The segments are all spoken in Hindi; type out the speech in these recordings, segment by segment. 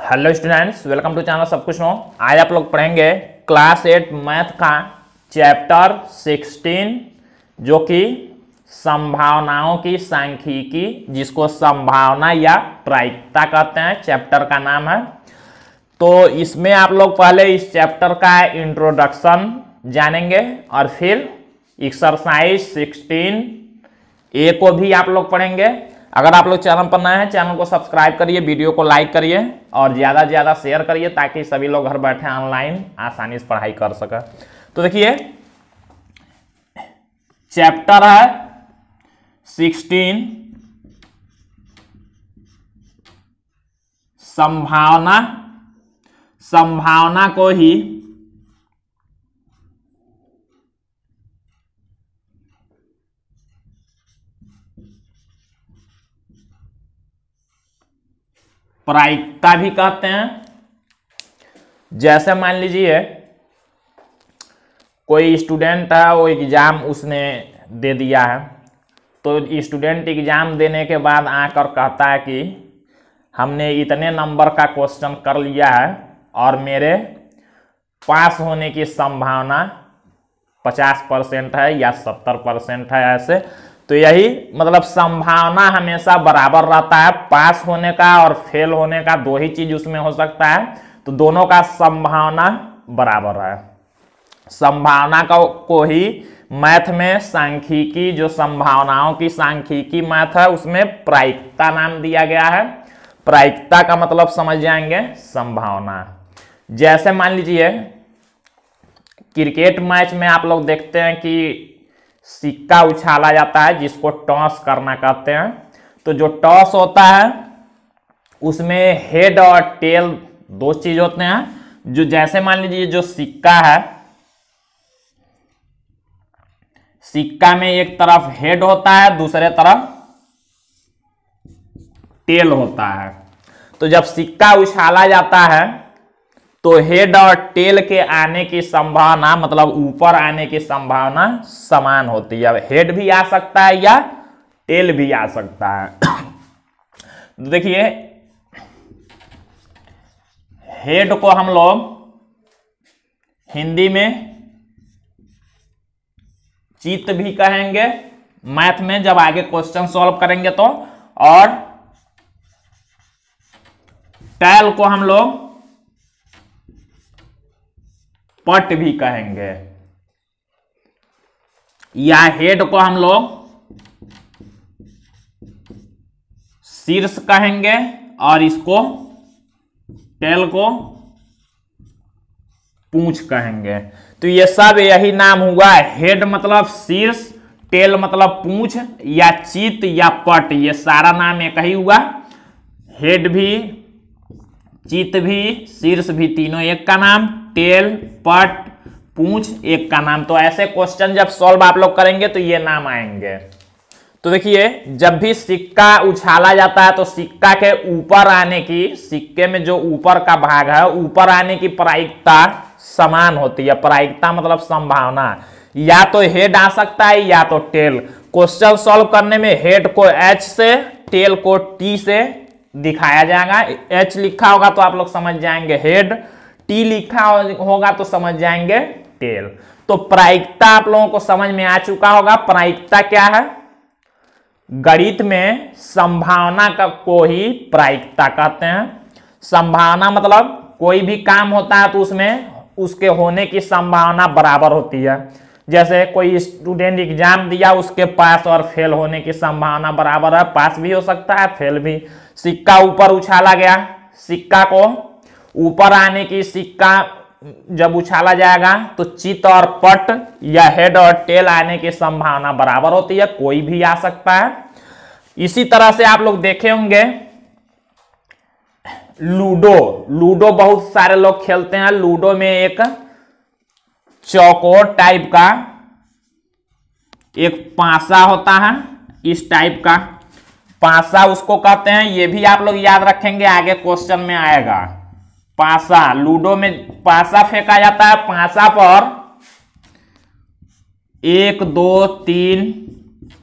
hello students welcome to channel सब कुछ नो आज आप लोग पढ़ेंगे क्लास एट मैथ का चैप्टर सिक्सटीन जो कि संभावनाओं की सांख्यिकी जिसको संभावना या प्रायिकता कहते हैं चैप्टर का नाम है तो इसमें आप लोग पहले इस चैप्टर का इंट्रोडक्शन जानेंगे और फिर एक्सरसाइज सिक्सटीन ए को भी आप लोग पढ़ेंगे अगर आप लोग चैनल पर नए हैं चैनल को सब्सक्राइब करिए वीडियो को लाइक करिए और ज़्यादा से ज़्यादा शेयर करिए ताकि सभी लोग घर बैठे ऑनलाइन आसानी से पढ़ाई कर सके तो देखिए चैप्टर है सिक्सटीन संभावना संभावना को ही प्रायिकता भी कहते हैं जैसे मान लीजिए कोई स्टूडेंट है वो एग्ज़ाम उसने दे दिया है तो स्टूडेंट एग्ज़ाम देने के बाद आकर कहता है कि हमने इतने नंबर का क्वेश्चन कर लिया है और मेरे पास होने की संभावना पचास परसेंट है या सत्तर परसेंट है ऐसे तो यही मतलब संभावना हमेशा बराबर रहता है पास होने का और फेल होने का दो ही चीज उसमें हो सकता है तो दोनों का संभावना बराबर है संभावना का को ही मैथ में सांख्यिकी जो संभावनाओं की सांख्यिकी मैथ है उसमें प्रायिकता नाम दिया गया है प्रायिकता का मतलब समझ जाएंगे संभावना जैसे मान लीजिए क्रिकेट मैच में आप लोग देखते हैं कि सिक्का उछाला जाता है जिसको टॉस करना कहते हैं तो जो टॉस होता है उसमें हेड और टेल दो चीज होते हैं जो जैसे मान लीजिए जो सिक्का है सिक्का में एक तरफ हेड होता है दूसरे तरफ टेल होता है तो जब सिक्का उछाला जाता है तो हेड और टेल के आने की संभावना मतलब ऊपर आने की संभावना समान होती है अब हेड भी आ सकता है या टेल भी आ सकता है तो देखिए हेड को हम लोग हिंदी में चित भी कहेंगे मैथ में जब आगे क्वेश्चन सॉल्व करेंगे तो और टैल को हम लोग पट भी कहेंगे या हेड को हम लोग शीर्ष कहेंगे और इसको टेल को पूछ कहेंगे तो ये सब यही नाम हुआ हेड मतलब शीर्ष टेल मतलब पूछ या चित या पट ये सारा नाम एक ही हुआ हेड भी चित भी शीर्ष भी तीनों एक का नाम टेल पट पूछ एक का नाम तो ऐसे क्वेश्चन जब सॉल्व आप लोग करेंगे तो ये नाम आएंगे तो देखिए जब भी सिक्का उछाला जाता है तो सिक्का के ऊपर आने की सिक्के में जो ऊपर का भाग है ऊपर आने की प्रायिकता समान होती है प्रायिकता मतलब संभावना या तो हेड आ सकता है या तो टेल क्वेश्चन सॉल्व करने में हेड को एच से टेल को टी से दिखाया जाएगा एच लिखा होगा तो आप लोग समझ जाएंगे हेड टी लिखा हो, होगा तो समझ जाएंगे टेल तो प्रायिकता आप लोगों को समझ में आ चुका होगा प्रायिकता क्या है गणित में संभावना का को ही प्रायिकता कहते हैं संभावना मतलब कोई भी काम होता है तो उसमें उसके होने की संभावना बराबर होती है जैसे कोई स्टूडेंट एग्जाम दिया उसके पास और फेल होने की संभावना बराबर है पास भी हो सकता है फेल भी सिक्का ऊपर उछाला गया सिक्का को ऊपर आने की सिक्का जब उछाला जाएगा तो चित और पट या हेड और टेल आने की संभावना बराबर होती है कोई भी आ सकता है इसी तरह से आप लोग देखे होंगे लूडो लूडो बहुत सारे लोग खेलते हैं लूडो में एक चौकोर टाइप का एक पासा होता है इस टाइप का पासा उसको कहते हैं ये भी आप लोग याद रखेंगे आगे क्वेश्चन में आएगा पासा लूडो में पासा फेंका जाता है पासा पर एक दो तीन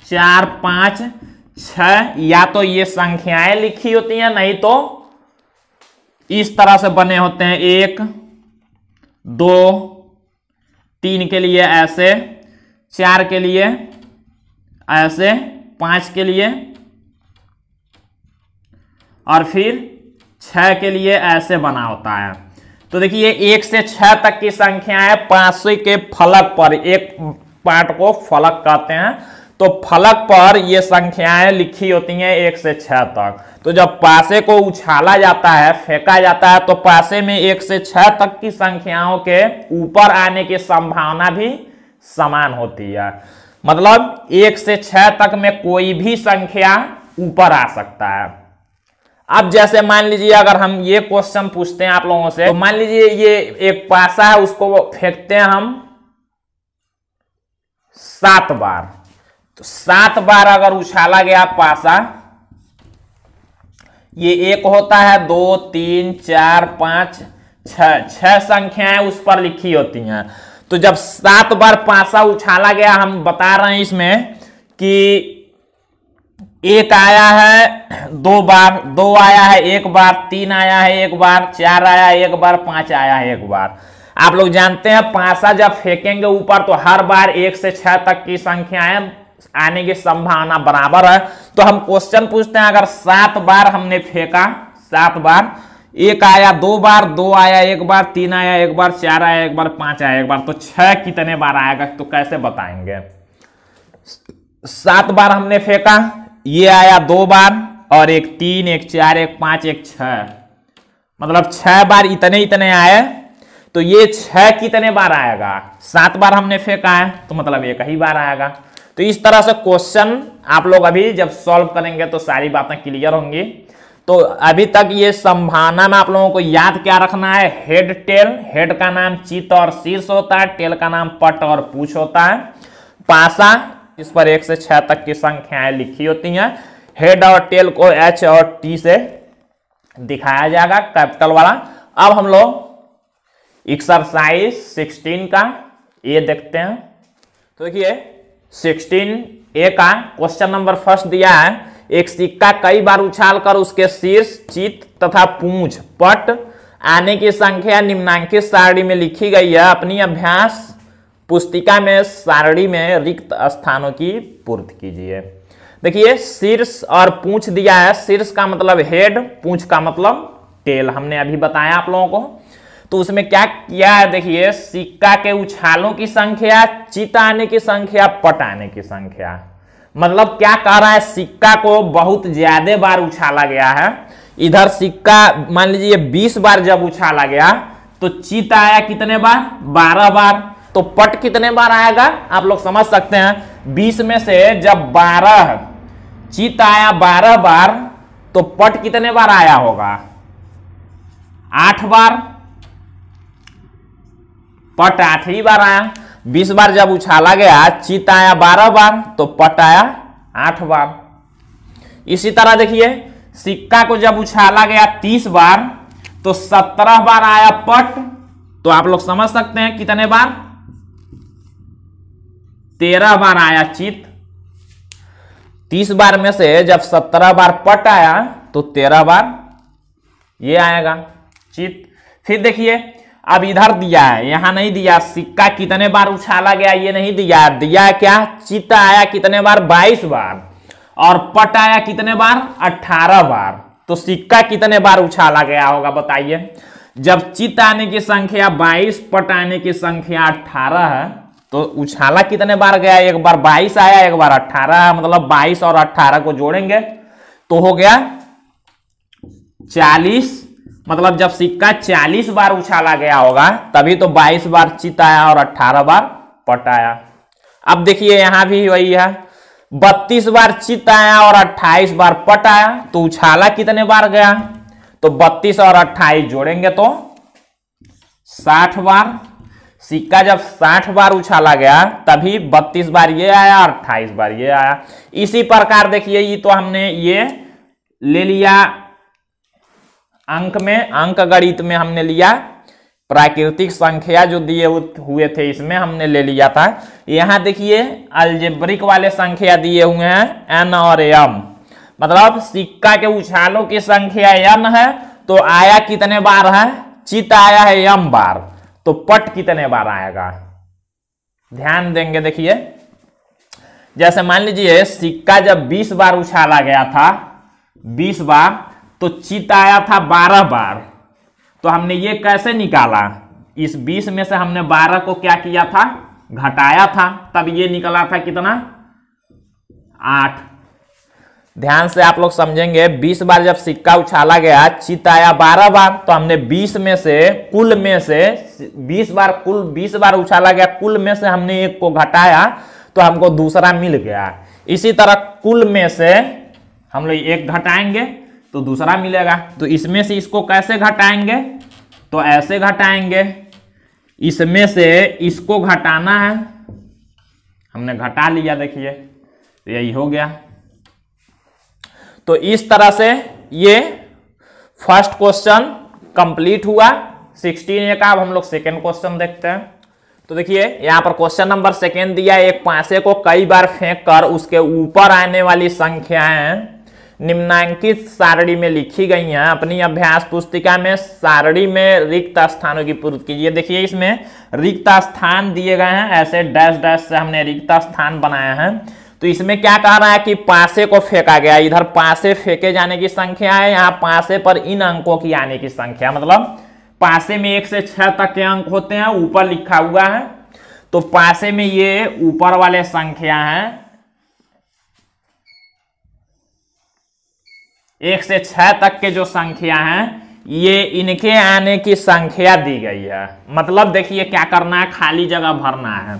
चार पांच छ या तो ये संख्याएं लिखी होती हैं नहीं तो इस तरह से बने होते हैं एक दो तीन के लिए ऐसे चार के लिए ऐसे पांच के लिए और फिर छः के लिए ऐसे बना होता है तो देखिए एक से छह तक की संख्या है पांच के फलक पर एक पार्ट को फलक कहते हैं तो फलक पर ये संख्याएं लिखी होती हैं एक से छह तक तो जब पासे को उछाला जाता है फेंका जाता है तो पासे में एक से छह तक की संख्याओं के ऊपर आने की संभावना भी समान होती है मतलब एक से छह तक में कोई भी संख्या ऊपर आ सकता है अब जैसे मान लीजिए अगर हम ये क्वेश्चन पूछते हैं आप लोगों से तो मान लीजिए ये एक पासा है उसको फेंकते हैं हम सात बार तो सात बार अगर उछाला गया पासा ये एक होता है दो तीन चार पांच छ छह संख्याएं उस पर लिखी होती हैं तो जब सात बार पासा उछाला गया हम बता रहे हैं इसमें कि एक आया है दो बार दो आया है एक बार तीन आया है एक बार चार आया है एक बार पांच आया है एक बार आप लोग जानते हैं पांचा जब फेंकेंगे ऊपर तो हर बार एक से छह तक की संख्याएं आने की संभावना बराबर है तो हम क्वेश्चन पूछते हैं अगर सात बार हमने फेंका सात बार एक आया दो बार दो आया एक बार तीन आया एक बार चार आया एक बार पांच आया एक बार तो छह कितने बार आएगा तो कैसे बताएंगे सात बार हमने फेंका ये आया दो बार और एक तीन एक चार एक पांच एक छ मतलब छह बार इतने इतने आए तो ये छह कितने बार आएगा सात बार हमने फेंका है तो मतलब एक ही बार आएगा तो इस तरह से क्वेश्चन आप लोग अभी जब सॉल्व करेंगे तो सारी बातें क्लियर होंगी तो अभी तक ये संभावना में आप लोगों को याद क्या रखना है हेड टेल हेड का नाम चित और शीर्ष होता है टेल का नाम पट और पूछ होता है पासा इस पर एक से छह तक की संख्याएं लिखी होती हैं हेड और टेल को एच और टी से दिखाया जाएगा कैपिटल वाला अब हम लोग एक्सरसाइज सिक्सटीन का ये देखते हैं तो देखिए सिक्सटीन ए का क्वेश्चन नंबर फर्स्ट दिया है एक सिक्का कई बार उछालकर उसके शीर्ष चित तथा पूंछ पट आने की संख्या निम्नांकित सारणी में लिखी गई है अपनी अभ्यास पुस्तिका में सारणी में रिक्त स्थानों की पूर्ति कीजिए देखिए शीर्ष और पूछ दिया है शीर्ष का मतलब हेड पूछ का मतलब टेल हमने अभी बताया आप लोगों को तो उसमें क्या किया है देखिए सिक्का के उछालों की संख्या चित आने की संख्या पट आने की संख्या मतलब क्या कह रहा है सिक्का को बहुत ज्यादा बार उछाला गया है इधर सिक्का मान लीजिए 20 बार जब उछाला गया तो चित आया कितने बार 12 बार तो पट कितने बार आएगा आप लोग समझ सकते हैं बीस में से जब बारह चित आया बारह बार तो पट कितने बार आया होगा आठ बार पट आठवीं बार आया बीस बार जब उछाला गया चित आया बारह बार तो पट आया आठ बार इसी तरह देखिए सिक्का को जब उछाला गया तीस बार तो सत्रह बार आया पट तो आप लोग समझ सकते हैं कितने बार तेरह बार आया चित तीस बार में से जब सत्रह बार पट आया तो तेरह बार ये आएगा चित फिर देखिए अब इधर दिया है यहां नहीं दिया सिक्का कितने बार उछाला गया ये नहीं दिया दिया क्या चित आया कितने बार बाईस बार और पट आया कितने बार अठारह बार तो सिक्का कितने बार उछाला गया होगा बताइए जब चित आने की संख्या बाईस पट आने की संख्या अठारह है तो उछाला कितने बार गया एक बार 22 आया एक बार 18 मतलब 22 और 18 को जोड़ेंगे तो हो गया 40 मतलब जब सिक्का 40 बार उछाला गया होगा तभी तो 22 बार चिताया आया और 18 बार पट आया अब देखिए यहां भी वही है बत्तीस बार चिताया आया और 28 बार पट आया तो उछाला कितने बार गया तो 32 और 28 जोड़ेंगे तो 60 बार सिक्का जब 60 बार उछाला गया तभी 32 बार ये आया और 28 बार ये आया इसी प्रकार देखिए ये तो हमने ये ले लिया अंक में अंक गणित में हमने लिया प्राकृतिक संख्या जो दिए हुए थे इसमें हमने ले लिया था यहां देखिए अल्जेब्रिक वाले संख्या दिए हुए हैं एन और एम मतलब सिक्का के उछालों की संख्या एन है तो आया कितने बार है चित आया है एम बार तो पट कितने बार आएगा ध्यान देंगे देखिए जैसे मान लीजिए सिक्का जब 20 बार उछाला गया था 20 बार तो चित आया था 12 बार तो हमने ये कैसे निकाला इस 20 में से हमने 12 को क्या किया था घटाया था तब ये निकला था कितना आठ ध्यान से आप लोग समझेंगे 20 बार जब सिक्का उछाला गया चित आया 12 बार तो हमने 20 में से कुल में से 20 बार कुल 20 बार उछाला गया कुल में से हमने एक को घटाया तो हमको दूसरा मिल गया इसी तरह कुल में से हम लोग एक घटाएंगे तो दूसरा मिलेगा तो इसमें से इसको कैसे घटाएंगे तो ऐसे घटाएंगे इसमें से इसको घटाना है हमने घटा लिया देखिए तो यही हो गया तो इस तरह से ये फर्स्ट क्वेश्चन कंप्लीट हुआ सिक्सटीन ए का अब हम लोग सेकेंड क्वेश्चन देखते हैं तो देखिए यहाँ पर क्वेश्चन नंबर सेकेंड दिया एक पासे को कई बार फेंक कर उसके ऊपर आने वाली संख्याएं निम्नांकित सारणी में लिखी गई हैं अपनी अभ्यास पुस्तिका में सारणी में रिक्त स्थानों की पूर्ति कीजिए देखिए इसमें रिक्त स्थान दिए गए हैं ऐसे डैश डैश से हमने रिक्त स्थान बनाया है तो इसमें क्या कह रहा है कि पासे को फेंका गया इधर पासे फेंके जाने की संख्या है यहाँ पासे पर इन अंकों की आने की संख्या मतलब पासे में एक से छह तक के अंक होते हैं ऊपर लिखा हुआ है तो पासे में ये ऊपर वाले संख्या है एक से छह तक के जो संख्या है ये इनके आने की संख्या दी गई है मतलब देखिए क्या करना है खाली जगह भरना है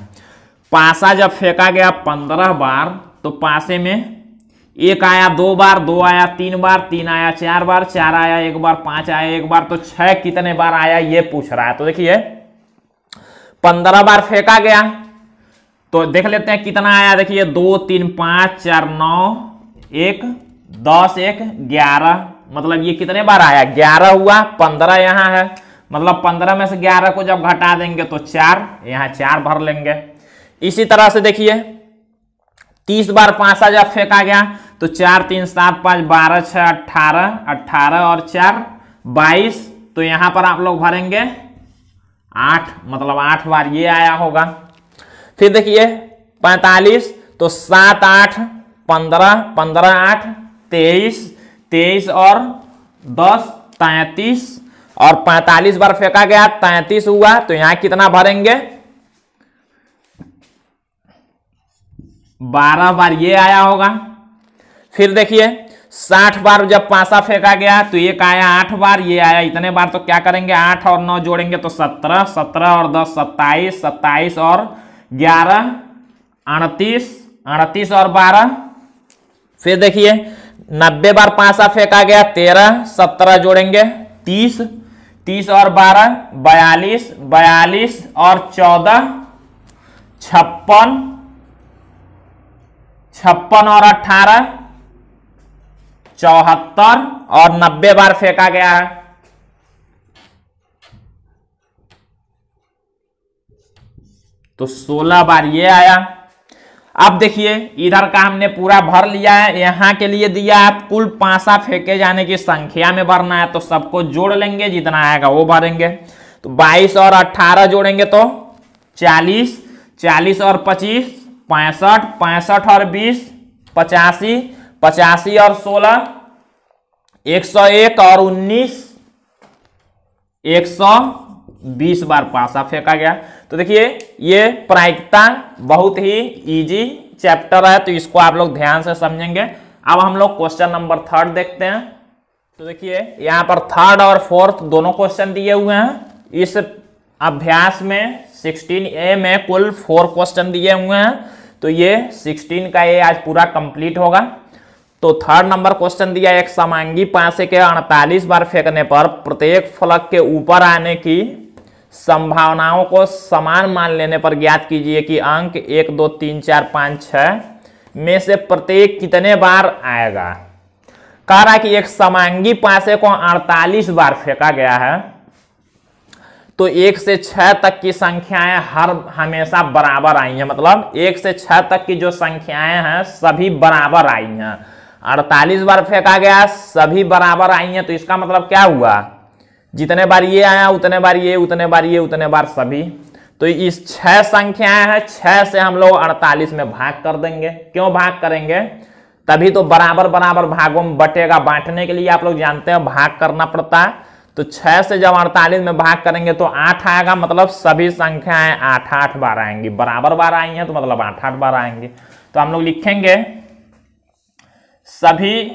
पासा जब फेंका गया पंद्रह बार तो पासे में एक आया दो बार दो आया तीन बार तीन आया चार बार चार आया एक बार पांच आया एक बार तो छह कितने बार आया ये पूछ रहा है तो देखिए पंद्रह बार फेंका गया तो देख लेते हैं कितना आया देखिए दो तीन पांच चार नौ एक दस एक ग्यारह मतलब ये कितने बार आया ग्यारह हुआ पंद्रह यहाँ है मतलब पंद्रह में से ग्यारह को जब घटा देंगे तो चार यहाँ चार भर लेंगे इसी तरह से देखिए तीस बार पांच हजार फेंका गया तो चार तीन सात पांच बारह छह अट्ठारह अट्ठारह और चार बाईस तो यहां पर आप लोग भरेंगे आठ मतलब आठ बार ये आया होगा फिर देखिए पैतालीस तो सात आठ पंद्रह पंद्रह आठ तेईस तेईस और दस तैतीस और पैंतालीस बार फेंका गया तैंतीस हुआ तो यहाँ कितना भरेंगे बारह बार ये आया होगा फिर देखिए साठ बार जब पासा फेंका गया तो एक आया आठ बार ये आया इतने बार तो क्या करेंगे आठ और नौ जोड़ेंगे तो सत्रह सत्रह और दस सत्ताईस सत्ताईस और ग्यारह अड़तीस अड़तीस और बारह फिर देखिए नब्बे बार पासा फेंका गया तेरह सत्रह जोड़ेंगे तीस तीस और बारह बयालीस बयालीस और चौदह छप्पन छप्पन और अट्ठारह चौहत्तर और नब्बे बार फेंका गया है तो सोलह बार ये आया अब देखिए इधर का हमने पूरा भर लिया है यहां के लिए दिया है कुल पांसा फेंके जाने की संख्या में भरना है तो सबको जोड़ लेंगे जितना आएगा वो भरेंगे तो 22 और 18 जोड़ेंगे तो 40 40 और पच्चीस पैंसठ पैंसठ और बीस पचासी पचासी और सोलह एक सौ एक और उन्नीस एक सौ बीस बार पासा फेंका गया तो देखिए ये प्रायिकता बहुत ही इजी चैप्टर है तो इसको आप लोग ध्यान से समझेंगे अब हम लोग क्वेश्चन नंबर थर्ड देखते हैं तो देखिए यहाँ पर थर्ड और फोर्थ दोनों क्वेश्चन दिए हुए हैं इस अभ्यास में सिक्सटीन ए में कुल फोर क्वेश्चन दिए हुए हैं तो ये 16 का ये आज पूरा कंप्लीट होगा तो थर्ड नंबर क्वेश्चन दिया एक समांगी पासे के 48 बार फेंकने पर प्रत्येक फलक के ऊपर आने की संभावनाओं को समान मान लेने पर ज्ञात कीजिए कि अंक एक दो तीन चार पाँच छ में से प्रत्येक कितने बार आएगा कह रहा है कि एक समांगी पासे को 48 बार फेंका गया है तो एक से छह तक की संख्याएं हर हमेशा बराबर आई हैं मतलब एक से छह तक की जो संख्याएं हैं सभी बराबर आई हैं अड़तालीस बार फेंका गया सभी बराबर आई हैं तो इसका मतलब क्या हुआ जितने बार ये आया उतने बार ये उतने बार ये उतने बार सभी तो इस छह संख्याएं हैं छह से हम लोग अड़तालीस में भाग कर देंगे क्यों भाग करेंगे तभी तो बराबर बराबर भागों में बटेगा बांटने के लिए आप लोग जानते हैं भाग करना पड़ता है तो छह से जब अड़तालीस में भाग करेंगे तो आठ आएगा मतलब सभी संख्याएं आठ आठ बार आएंगी बराबर बार आई हैं तो मतलब आठ आठ बार आएंगे तो हम लोग लिखेंगे सभी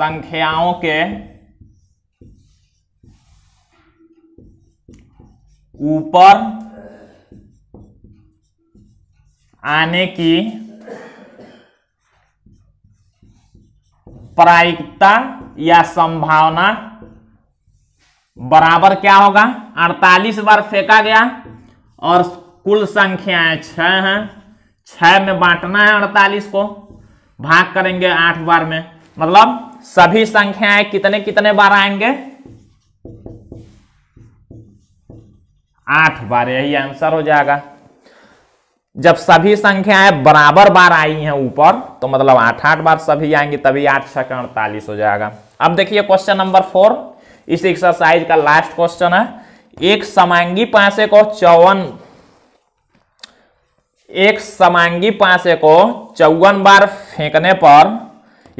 संख्याओं के ऊपर आने की प्रायिकता या संभावना बराबर क्या होगा 48 बार फेंका गया और कुल संख्याएं छह हैं छह में बांटना है 48 को भाग करेंगे आठ बार में मतलब सभी संख्याएं कितने कितने बार आएंगे आठ बार यही आंसर हो जाएगा जब सभी संख्याएं बराबर बार आई हैं ऊपर तो मतलब आठ आठ बार सभी आएंगी तभी आठ छक अड़तालीस हो जाएगा अब देखिए क्वेश्चन नंबर फोर इस एक्सरसाइज का लास्ट क्वेश्चन है एक समांगी पासे को चौवन एक समांगी पासे को चौवन बार फेंकने पर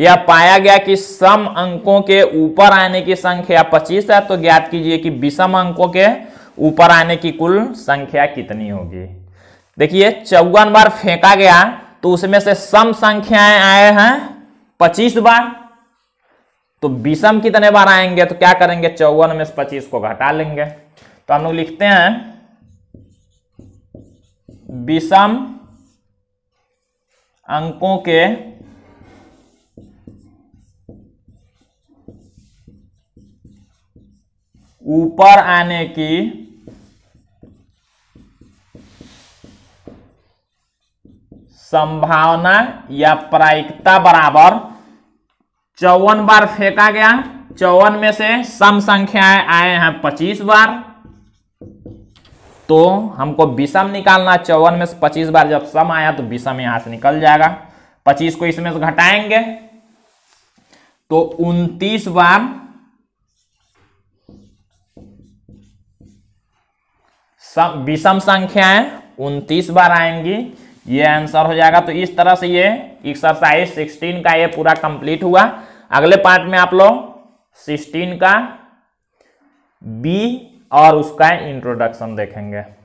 यह पाया गया कि सम अंकों के ऊपर आने की संख्या पच्चीस है तो ज्ञात कीजिए कि विषम अंकों के ऊपर आने की कुल संख्या कितनी होगी देखिए चौवन बार फेंका गया तो उसमें से सम संख्याएं आए हैं पच्चीस बार तो विषम कितने बार आएंगे तो क्या करेंगे चौवन में से पच्चीस को घटा लेंगे तो हम लोग लिखते हैं विषम अंकों के ऊपर आने की संभावना या प्रायिकता बराबर चौवन बार फेंका गया चौवन में से सम संख्याएं आए हैं पच्चीस बार तो हमको विषम निकालना चौवन में से पच्चीस बार जब सम आया तो विषम यहां से निकल जाएगा पच्चीस को इसमें से घटाएंगे तो उनतीस बार विषम संख्याएं उनतीस बार आएंगी ये आंसर हो जाएगा तो इस तरह से ये एक्सरसाइज 16 का ये पूरा कंप्लीट हुआ अगले पार्ट में आप लोग 16 का बी और उसका इंट्रोडक्शन देखेंगे